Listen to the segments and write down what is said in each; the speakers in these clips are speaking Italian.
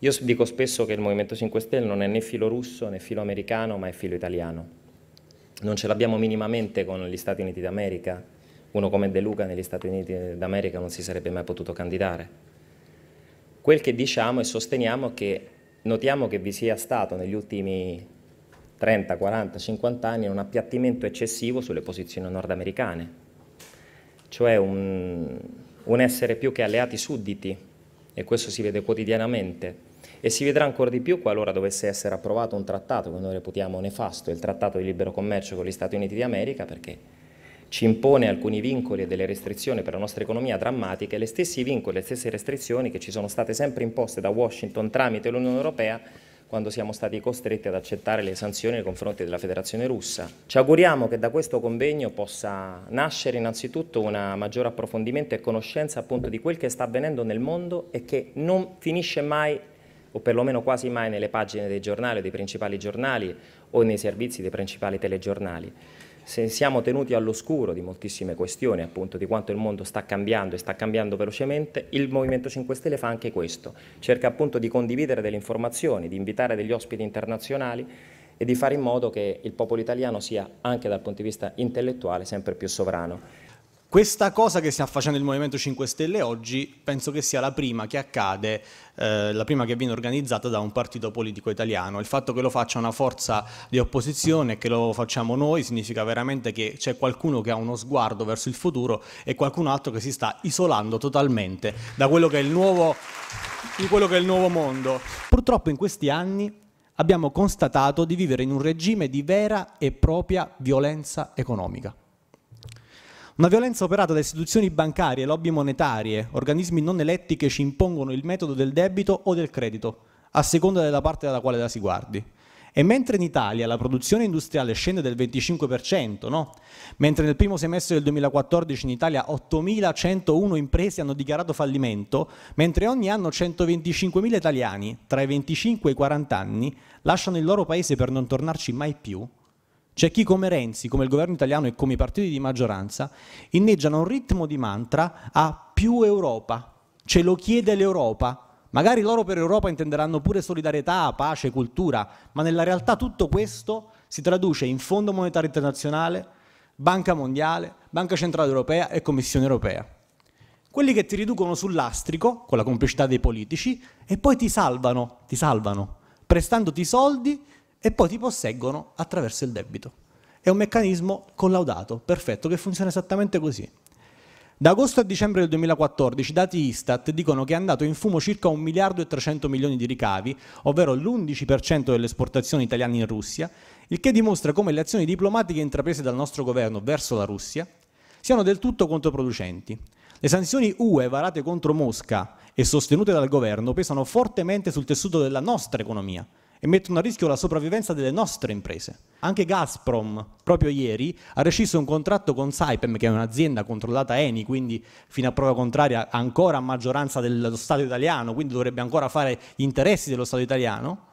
Io dico spesso che il Movimento 5 Stelle non è né filo russo né filo americano, ma è filo italiano. Non ce l'abbiamo minimamente con gli Stati Uniti d'America. Uno come De Luca negli Stati Uniti d'America non si sarebbe mai potuto candidare. Quel che diciamo e sosteniamo è che notiamo che vi sia stato negli ultimi 30, 40, 50 anni un appiattimento eccessivo sulle posizioni nordamericane, cioè un, un essere più che alleati sudditi e questo si vede quotidianamente e si vedrà ancora di più qualora dovesse essere approvato un trattato che noi reputiamo nefasto, il trattato di libero commercio con gli Stati Uniti d'America, perché ci impone alcuni vincoli e delle restrizioni per la nostra economia drammatiche, le stessi vincoli, e le stesse restrizioni che ci sono state sempre imposte da Washington tramite l'Unione Europea quando siamo stati costretti ad accettare le sanzioni nei confronti della Federazione russa. Ci auguriamo che da questo convegno possa nascere innanzitutto un maggior approfondimento e conoscenza appunto di quel che sta avvenendo nel mondo e che non finisce mai o perlomeno quasi mai nelle pagine dei giornali o dei principali giornali o nei servizi dei principali telegiornali se siamo tenuti all'oscuro di moltissime questioni, appunto di quanto il mondo sta cambiando e sta cambiando velocemente, il Movimento 5 Stelle fa anche questo, cerca appunto di condividere delle informazioni, di invitare degli ospiti internazionali e di fare in modo che il popolo italiano sia anche dal punto di vista intellettuale sempre più sovrano. Questa cosa che sta facendo il Movimento 5 Stelle oggi penso che sia la prima che accade, eh, la prima che viene organizzata da un partito politico italiano. Il fatto che lo faccia una forza di opposizione e che lo facciamo noi significa veramente che c'è qualcuno che ha uno sguardo verso il futuro e qualcun altro che si sta isolando totalmente da quello che è il nuovo, che è il nuovo mondo. Purtroppo in questi anni abbiamo constatato di vivere in un regime di vera e propria violenza economica. Una violenza operata da istituzioni bancarie, lobby monetarie, organismi non eletti che ci impongono il metodo del debito o del credito, a seconda della parte dalla quale la si guardi. E mentre in Italia la produzione industriale scende del 25%, no? mentre nel primo semestre del 2014 in Italia 8.101 imprese hanno dichiarato fallimento, mentre ogni anno 125.000 italiani tra i 25 e i 40 anni lasciano il loro paese per non tornarci mai più, c'è chi come Renzi, come il governo italiano e come i partiti di maggioranza inneggiano un ritmo di mantra a più Europa. Ce lo chiede l'Europa. Magari loro per Europa intenderanno pure solidarietà, pace, cultura, ma nella realtà tutto questo si traduce in Fondo Monetario Internazionale, Banca Mondiale, Banca Centrale Europea e Commissione Europea. Quelli che ti riducono sull'astrico, con la complicità dei politici, e poi ti salvano, ti salvano, prestandoti soldi e poi ti posseggono attraverso il debito. È un meccanismo collaudato, perfetto, che funziona esattamente così. Da agosto a dicembre del 2014 dati Istat dicono che è andato in fumo circa 1 miliardo e 300 milioni di ricavi, ovvero l'11% delle esportazioni italiane in Russia, il che dimostra come le azioni diplomatiche intraprese dal nostro governo verso la Russia siano del tutto controproducenti. Le sanzioni UE varate contro Mosca e sostenute dal governo pesano fortemente sul tessuto della nostra economia, e mettono a rischio la sopravvivenza delle nostre imprese. Anche Gazprom, proprio ieri, ha rescisso un contratto con Saipem, che è un'azienda controllata Eni, quindi fino a prova contraria ancora a maggioranza dello Stato italiano, quindi dovrebbe ancora fare gli interessi dello Stato italiano,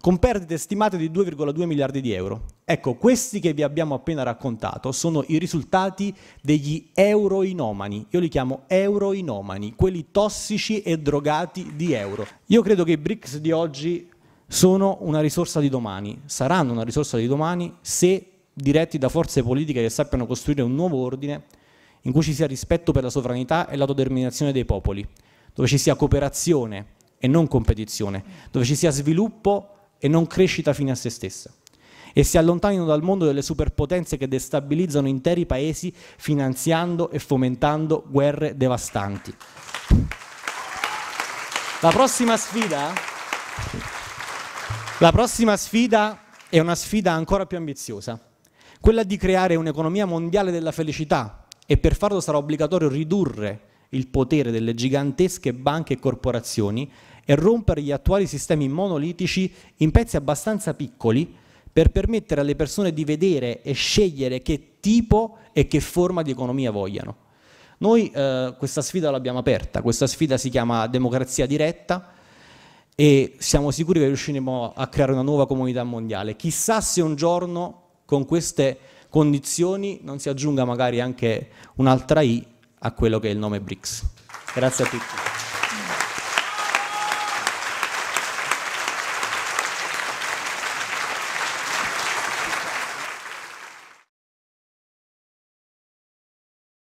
con perdite stimate di 2,2 miliardi di euro. Ecco, questi che vi abbiamo appena raccontato sono i risultati degli euroinomani. Io li chiamo euroinomani, quelli tossici e drogati di euro. Io credo che i BRICS di oggi sono una risorsa di domani, saranno una risorsa di domani se diretti da forze politiche che sappiano costruire un nuovo ordine in cui ci sia rispetto per la sovranità e l'autodeterminazione dei popoli, dove ci sia cooperazione e non competizione, dove ci sia sviluppo e non crescita fine a se stessa e si allontanino dal mondo delle superpotenze che destabilizzano interi paesi finanziando e fomentando guerre devastanti. La prossima sfida la prossima sfida è una sfida ancora più ambiziosa, quella di creare un'economia mondiale della felicità e per farlo sarà obbligatorio ridurre il potere delle gigantesche banche e corporazioni e rompere gli attuali sistemi monolitici in pezzi abbastanza piccoli per permettere alle persone di vedere e scegliere che tipo e che forma di economia vogliano. Noi eh, questa sfida l'abbiamo aperta, questa sfida si chiama democrazia diretta, e siamo sicuri che riusciremo a creare una nuova comunità mondiale. Chissà se un giorno con queste condizioni non si aggiunga magari anche un'altra I a quello che è il nome BRICS. Grazie a tutti.